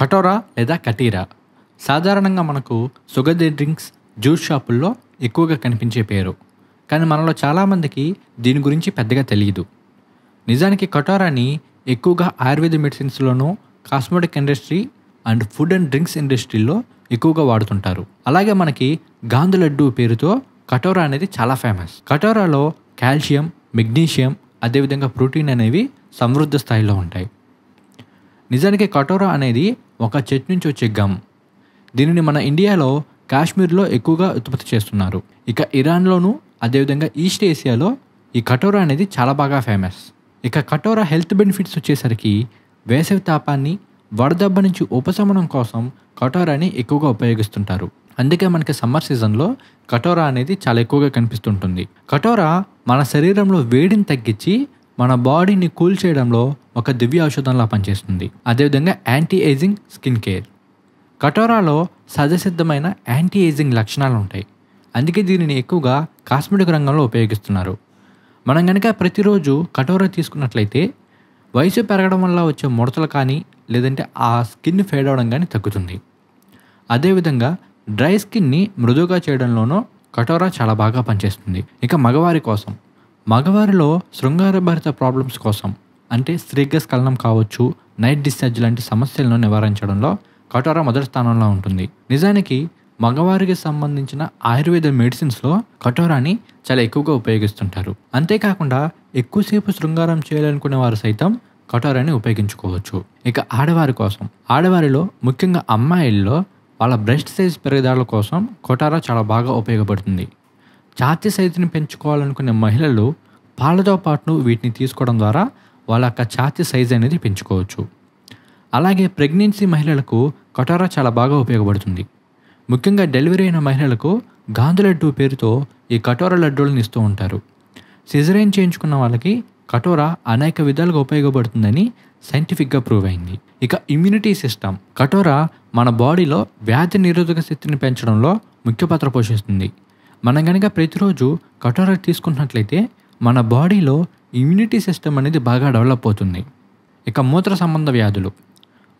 కటోరా లేదా కటీరా సాధారణంగా మనకు సుగంధి డ్రింక్స్ జ్యూస్ షాపుల్లో ఎక్కువగా కనిపించే పేరు కానీ మనలో చాలామందికి దీని గురించి పెద్దగా తెలియదు నిజానికి కటోరాని ఎక్కువగా ఆయుర్వేద మెడిసిన్స్లోనూ cosmetic industry and food and drinks ఇండస్ట్రీలో ఎక్కువగా వాడుతుంటారు అలాగే మనకి గాంధు లడ్డు పేరుతో కటోరా అనేది చాలా ఫేమస్ కటోరాలో కాల్షియం మెగ్నీషియం అదేవిధంగా ప్రోటీన్ అనేవి సమృద్ధ స్థాయిలో ఉంటాయి నిజానికి కటోరా అనేది ఒక చెట్ నుంచి వచ్చే గమ్ దీనిని మన ఇండియాలో కాశ్మీర్లో ఎక్కువగా ఉత్పత్తి చేస్తున్నారు ఇక ఇరాన్లోనూ అదేవిధంగా ఈస్ట్ ఏషియాలో ఈ కటోరా అనేది చాలా బాగా ఫేమస్ ఇక కటోరా హెల్త్ బెనిఫిట్స్ వచ్చేసరికి వేసవి తాపాన్ని వడదెబ్బ నుంచి ఉపశమనం కోసం కటోరాని ఎక్కువగా ఉపయోగిస్తుంటారు అందుకే మనకి సమ్మర్ సీజన్లో కటోరా అనేది చాలా ఎక్కువగా కనిపిస్తుంటుంది కటోరా మన శరీరంలో వేడిని తగ్గించి మన బాడీని కూల్ చేయడంలో ఒక దివ్య ఔషధంలా పనిచేస్తుంది అదేవిధంగా యాంటీ ఏజింగ్ స్కిన్ కేర్ కటోరాలో సజసిద్ధమైన యాంటీ ఏజింగ్ లక్షణాలు ఉంటాయి అందుకే దీనిని ఎక్కువగా కాస్మెటిక్ రంగంలో ఉపయోగిస్తున్నారు మనం కనుక ప్రతిరోజు కటోరా తీసుకున్నట్లయితే వయసు పెరగడం వల్ల వచ్చే ముడతలు కానీ లేదంటే ఆ స్కిన్ ఫేడ్ అవడం కానీ తగ్గుతుంది అదేవిధంగా డ్రై స్కిన్ని మృదువుగా చేయడంలోనూ కటోరా చాలా బాగా పనిచేస్తుంది ఇక మగవారి కోసం మగవారిలో శృంగారభరిత ప్రాబ్లమ్స్ కోసం అంటే స్త్రీగా స్ఖలనం కావచ్చు నైట్ డిశ్చార్జ్ లాంటి సమస్యలను నివారించడంలో కటోరా మొదటి స్థానంలో ఉంటుంది నిజానికి మగవారికి సంబంధించిన ఆయుర్వేద మెడిసిన్స్లో కటోరాని చాలా ఎక్కువగా ఉపయోగిస్తుంటారు అంతేకాకుండా ఎక్కువసేపు శృంగారం చేయాలనుకునే వారు సైతం కటోరాని ఉపయోగించుకోవచ్చు ఇక ఆడవారి కోసం ఆడవారిలో ముఖ్యంగా అమ్మాయిల్లో వాళ్ళ బ్రెస్ట్ సైజ్ పెరుగుదల కోసం కొటారా చాలా బాగా ఉపయోగపడుతుంది ఛాతీ సైజుని పెంచుకోవాలనుకునే మహిళలు పాలతో పాటు వీటిని తీసుకోవడం ద్వారా వాళ్ళ యొక్క ఛాతీ సైజ్ అనేది పెంచుకోవచ్చు అలాగే ప్రెగ్నెన్సీ మహిళలకు కటోరా చాలా బాగా ఉపయోగపడుతుంది ముఖ్యంగా డెలివరీ అయిన మహిళలకు గాంధు లడ్డు పేరుతో ఈ కటోరా లడ్డూలను ఇస్తూ ఉంటారు సిజరైన్ చేయించుకున్న వాళ్ళకి కటోరా అనేక విధాలుగా ఉపయోగపడుతుందని సైంటిఫిక్గా ప్రూవ్ అయింది ఇక ఇమ్యూనిటీ సిస్టమ్ కటోరా మన బాడీలో వ్యాధి నిరోధక శక్తిని పెంచడంలో ముఖ్య పాత్ర పోషిస్తుంది మనం కనుక ప్రతిరోజు కటోర తీసుకున్నట్లయితే మన బాడీలో ఇమ్యూనిటీ సిస్టమ్ అనేది బాగా డెవలప్ అవుతుంది ఇక మూత్ర సంబంధ వ్యాధులు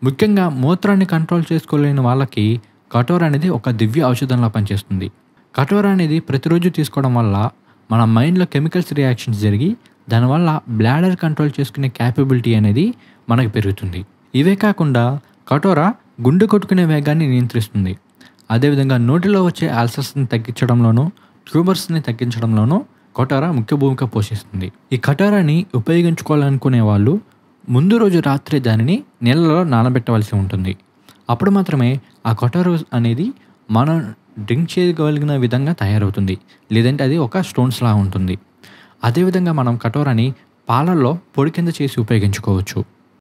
ముఖ్యంగా మూత్రాన్ని కంట్రోల్ చేసుకోలేని వాళ్ళకి కటోర అనేది ఒక దివ్య ఔషధంలా పనిచేస్తుంది కటోర అనేది ప్రతిరోజు తీసుకోవడం వల్ల మన మైండ్లో కెమికల్స్ రియాక్షన్స్ జరిగి దానివల్ల బ్లాడర్ కంట్రోల్ చేసుకునే క్యాపబిలిటీ అనేది మనకు పెరుగుతుంది ఇవే కాకుండా కటోర గుండె కొట్టుకునే వేగాన్ని నియంత్రిస్తుంది అదేవిధంగా నోటిలో వచ్చే ఆల్సర్స్ని తగ్గించడంలోనూ ట్యూబర్స్ని తగ్గించడంలోనూ కటారా ముఖ్య భూమిక పోషిస్తుంది ఈ కటారాని ఉపయోగించుకోవాలనుకునే వాళ్ళు ముందు రోజు రాత్రి దానిని నీళ్ళలో నానబెట్టవలసి ఉంటుంది అప్పుడు మాత్రమే ఆ కటారు అనేది మనం డ్రింక్ చేయగలిగిన విధంగా తయారవుతుంది లేదంటే అది ఒక స్టోన్స్ లా ఉంటుంది అదేవిధంగా మనం కటోరాని పాలల్లో పొడి కింద చేసి ఉపయోగించుకోవచ్చు